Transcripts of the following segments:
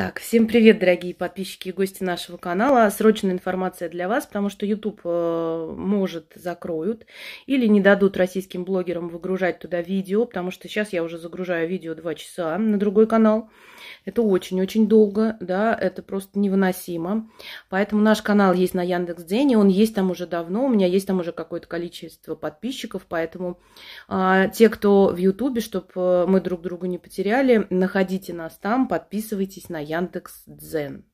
Так, всем привет, дорогие подписчики и гости нашего канала. Срочная информация для вас, потому что YouTube, э, может, закроют или не дадут российским блогерам выгружать туда видео, потому что сейчас я уже загружаю видео два часа на другой канал. Это очень-очень долго, да, это просто невыносимо. Поэтому наш канал есть на Яндекс.Дзене, он есть там уже давно, у меня есть там уже какое-то количество подписчиков, поэтому э, те, кто в YouTube, чтобы э, мы друг друга не потеряли, находите нас там, подписывайтесь на Яндекс Дзен.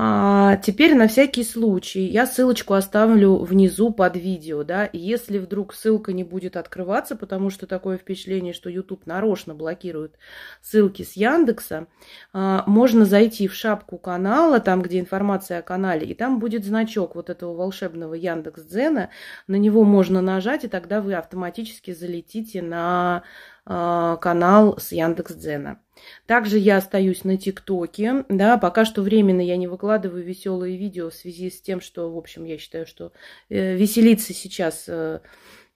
А теперь на всякий случай я ссылочку оставлю внизу под видео, да, если вдруг ссылка не будет открываться, потому что такое впечатление, что YouTube нарочно блокирует ссылки с Яндекса, а, можно зайти в шапку канала, там, где информация о канале, и там будет значок вот этого волшебного Яндекс Дзена, на него можно нажать, и тогда вы автоматически залетите на а, канал с Яндекс Дзена. Также я остаюсь на ТикТоке, да, пока что временно я не выкладываю веселые видео в связи с тем, что, в общем, я считаю, что э, веселиться сейчас э,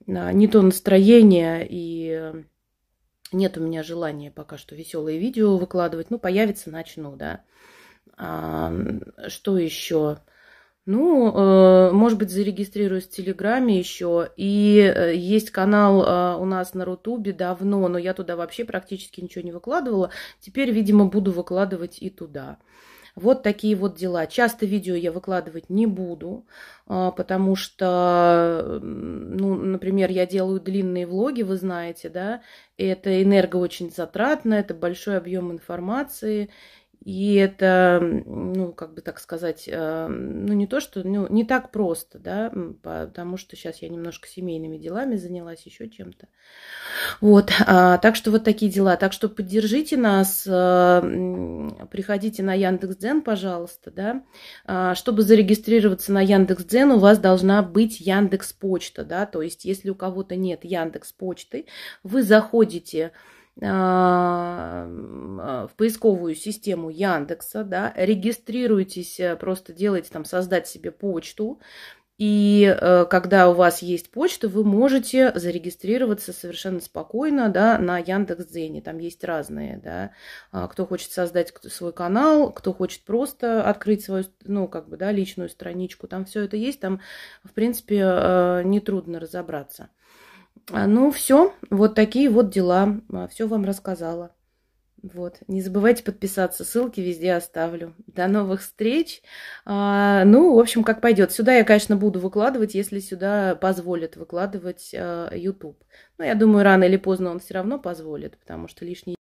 не то настроение и нет у меня желания пока что веселые видео выкладывать, ну, появится, начну, да. А, что еще? Ну, э, может быть, зарегистрируюсь в Телеграме еще. И э, есть канал э, у нас на Рутубе давно, но я туда вообще практически ничего не выкладывала. Теперь, видимо, буду выкладывать и туда. Вот такие вот дела. Часто видео я выкладывать не буду, а, потому что, ну, например, я делаю длинные влоги, вы знаете, да, это энерго очень затратно, это большой объем информации, и это, ну, как бы так сказать, э, ну, не то, что, ну, не так просто, да, потому что сейчас я немножко семейными делами занялась, еще чем-то. Вот, а, так что вот такие дела. Так что поддержите нас, э, приходите на Яндекс.Дзен, пожалуйста, да. А, чтобы зарегистрироваться на Яндекс.Дзен, у вас должна быть Яндекс Почта, да, то есть если у кого-то нет Яндекс Почты, вы заходите а, в поисковую систему Яндекса, да, регистрируйтесь, э, просто делайте там создать себе почту, и э, когда у вас есть почта, вы можете зарегистрироваться совершенно спокойно да, на Яндекс.Дзене. Там есть разные. Да. А, кто хочет создать свой канал, кто хочет просто открыть свою ну, как бы, да, личную страничку. Там все это есть. Там, в принципе, э, нетрудно разобраться. А, ну, все, вот такие вот дела. А, все вам рассказала. Вот. Не забывайте подписаться, ссылки везде оставлю. До новых встреч. А, ну, в общем, как пойдет. Сюда я, конечно, буду выкладывать, если сюда позволит выкладывать а, YouTube. Но я думаю, рано или поздно он все равно позволит, потому что лишний.